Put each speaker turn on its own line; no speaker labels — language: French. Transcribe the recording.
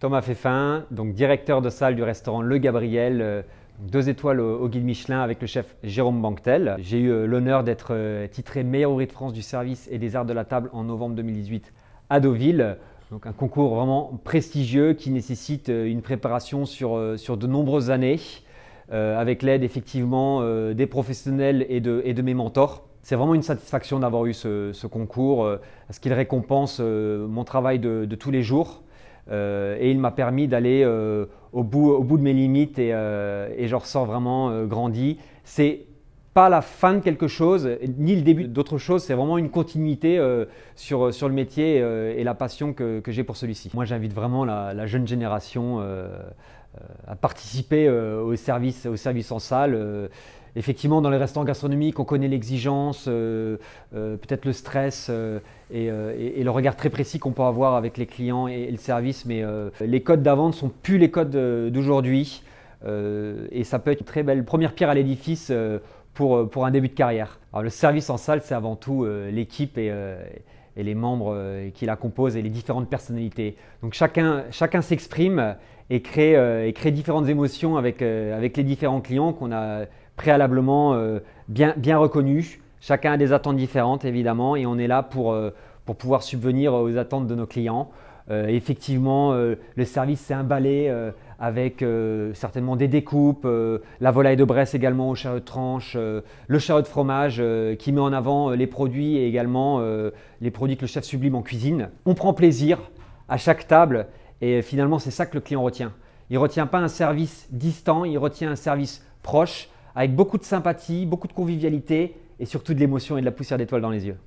Thomas Feffin, donc directeur de salle du restaurant Le Gabriel, euh, deux étoiles au, guide Michelin avec le chef Jérôme Banquetel. J'ai eu euh, l'honneur d'être euh, titré meilleur ouvrier de France du service et des arts de la table en novembre 2018 à Deauville. Donc un concours vraiment prestigieux qui nécessite une préparation sur, sur de nombreuses années, avec l'aide effectivement des professionnels et de, et de mes mentors. C'est vraiment une satisfaction d'avoir eu ce, concours, parce qu'il récompense mon travail de tous les jours euh, et il m'a permis d'aller euh, au, bout, au bout de mes limites et, euh, et je ressors vraiment grandi. C'est pas la fin de quelque chose, ni le début d'autre chose, c'est vraiment une continuité sur, sur le métier et la passion que, j'ai pour celui-ci. Moi j'invite vraiment la, jeune génération à participer au au service en salle effectivement, dans les restaurants gastronomiques, on connaît l'exigence, euh, euh, peut-être le stress euh, et, le regard très précis qu'on peut avoir avec les clients et, et le service, mais les codes d'avant ne sont plus les codes d'aujourd'hui. et ça peut être une très belle première pierre à l'édifice euh, pour, un début de carrière. Alors, le service en salle, c'est avant tout euh, l'équipe euh, et, les membres qui la composent et les différentes personnalités. Donc chacun, s'exprime et crée, différentes émotions avec, les différents clients qu'on a préalablement bien, reconnus. Chacun a des attentes différentes évidemment et on est là pour, pour pouvoir subvenir aux attentes de nos clients. Euh, effectivement, euh, le service c'est un emballé euh, avec certainement des découpes, la volaille de Bresse également au chariot de tranche, le chariot de fromage qui met en avant les produits et également les produits que le chef sublime en cuisine. On prend plaisir à chaque table et finalement c'est ça que le client retient. Il ne retient pas un service distant, il retient un service proche, avec beaucoup de sympathie, beaucoup de convivialité et surtout de l'émotion et de la poussière d'étoile dans les yeux.